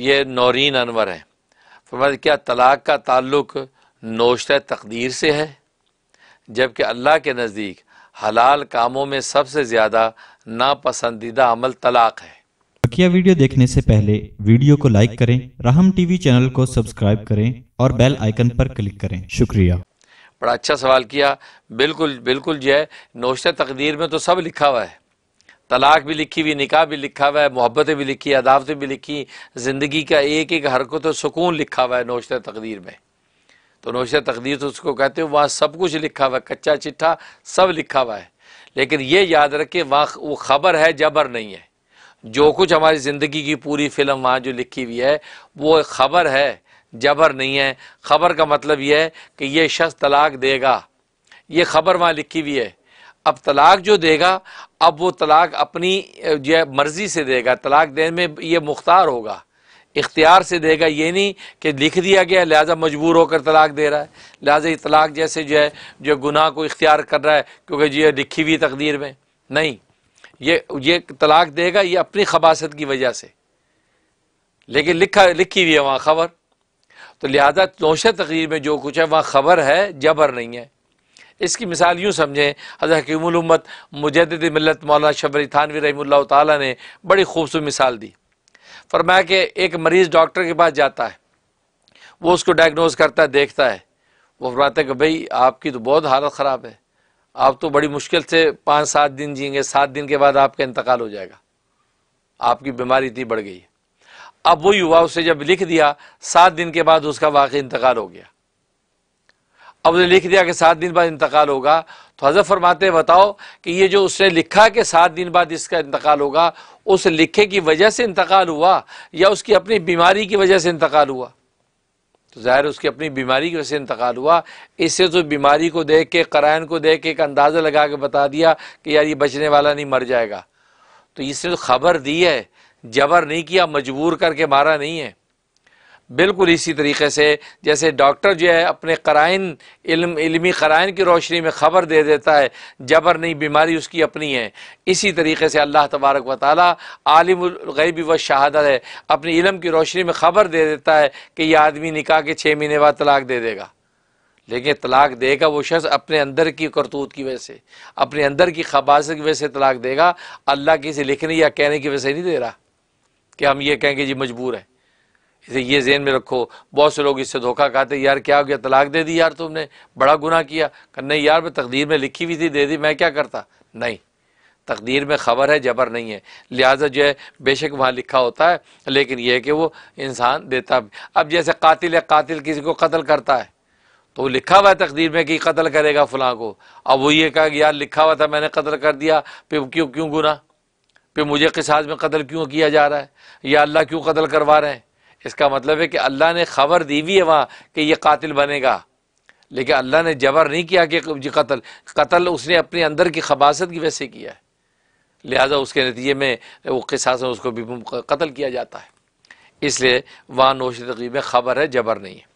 ये नौरीन अनवर है फरमाया क्या तलाक का ताल्लुक नोशत तकदीर से है जबकि अल्लाह के नज़दीक हलाल कामों में सबसे ज़्यादा नापसंदीदा अमल तलाक है बकिया वीडियो देखने से पहले वीडियो को लाइक करें राहम टीवी चैनल को सब्सक्राइब करें और बेल आइकन पर क्लिक करें शुक्रिया बड़ा अच्छा सवाल किया बिल्कुल बिल्कुल जो है नोशत तकदीर में तो सब लिखा हुआ है तलाक भी लिखी हुई निकाह भी लिखा हुआ है मोहब्बतें भी लिखी अदावतें भी लिखी ज़िंदगी का एक एक हरकत और सुकून लिखा हुआ है नौशत तकदीर में तो नौशत तकदीर तो उसको कहते हो वहाँ सब कुछ लिखा हुआ है कच्चा चिट्ठा सब लिखा हुआ है लेकिन ये याद रखें वहाँ वो ख़बर है जबर नहीं है जो कुछ हमारी ज़िंदगी की पूरी फिल्म वहाँ जो लिखी हुई है वो ख़बर है जबर नहीं है ख़बर का मतलब यह है कि यह शख्स तलाक देगा ये ख़बर वहाँ लिखी हुई है अब तलाक जो देगा अब वो तलाक अपनी जो मर्ज़ी से देगा तलाक देने में ये मुख्तार होगा इख्तियार से देगा ये नहीं कि लिख दिया गया लिहाजा मजबूर होकर तलाक दे रहा है लिहाजा तलाक जैसे जो है जो गुनाह को इख्तियार कर रहा है क्योंकि जो है लिखी हुई तकदीर में नहीं ये ये तलाक देगा ये अपनी खबासत की वजह से लेकिन लिखा लिखी हुई है वहाँ खबर तो लिहाजा नोशा तकदीर में जो कुछ है वहाँ खबर है जबर नहीं है इसकी मिसाल यूँ समझें हज़रत मुजद मिलत मौलाना शबरी थानवी रही ताली ने बड़ी खूबसूरत मिसाल दी फरमाया कि एक मरीज़ डॉक्टर के पास जाता है वो उसको डायग्नोज करता है देखता है वो फरमाते हैं कि भाई आपकी तो बहुत हालत ख़राब है आप तो बड़ी मुश्किल से पाँच सात दिन जियेंगे सात दिन के बाद आपका इंतकाल हो जाएगा आपकी बीमारी इतनी बढ़ गई अब वो युवा उसे जब लिख दिया सात दिन के बाद उसका वाकई इंतकाल हो गया अब उन्हें लिख दिया कि सात दिन बाद इंतकाल होगा तो हजरत फरमाते बताओ कि ये जो उसने लिखा कि सात दिन बाद इसका इंतकाल होगा उस लिखे की वजह से इंतकाल हुआ या उसकी अपनी बीमारी की वजह से इंतकाल हुआ तो ज़ाहिर उसकी अपनी बीमारी की वजह से इंतकाल हुआ इससे तो बीमारी को देख के करायन को देख के एक अंदाज़ा लगा के बता दिया कि यार ये बचने वाला नहीं मर जाएगा तो इसने तो खबर दी है जबर नहीं किया मजबूर करके मारा नहीं है बिल्कुल इसी तरीके से जैसे डॉक्टर जो है अपने कराइन इल्म इलमी कराइन की रोशनी में ख़बर दे देता है जबर नहीं बीमारी उसकी अपनी है इसी तरीके से अल्लाह तबारक व ताली आलिमगैबी व शहादत है अपने इलम की रोशनी में ख़बर दे देता है कि यह आदमी निकाह के छः महीने बाद तलाक दे देगा लेकिन तलाक देगा वो शख्स अपने अंदर की करतूत की वजह से अपने अंदर की खबासत की वजह से तलाक देगा अल्लाह किसी लिखने या कहने की वजह से नहीं दे रहा कि हम ये कहेंगे जी मजबूर है इसे ये जेन में रखो बहुत से लोग इससे धोखा खाते यार क्या हो गया तलाक दे दी यार तुमने बड़ा गुना किया कर नहीं यार मैं तकदीर में लिखी हुई थी दे दी मैं क्या करता नहीं तकदीर में ख़बर है जबर नहीं है लिहाजा जो है बेशक वहाँ लिखा होता है लेकिन यह है कि वो इंसान देता अब जैसे कातिल है कातिल किसी को कत्ल करता है तो लिखा हुआ है तकदीर में कि कत्ल करेगा फ़लाँ को अब वो ये कहा कि यार लिखा हुआ था मैंने कत्ल कर दिया फिर क्यों क्यों गुना फिर मुझे किसाज में कत्ल क्यों किया जा रहा है या अल्लाह क्यों कत्ल करवा रहे हैं इसका मतलब है कि अल्लाह ने खबर दी हुई है वहाँ कि यह कातिल बनेगा लेकिन अल्लाह ने जबर नहीं किया कि कत्ल कत्ल उसने अपने अंदर की खबासत की वजह से किया है लिहाजा उसके नतीजे में वो किसास उसको भी कत्ल किया जाता है इसलिए वहाँ नोश तकरीब में खबर है जबर नहीं है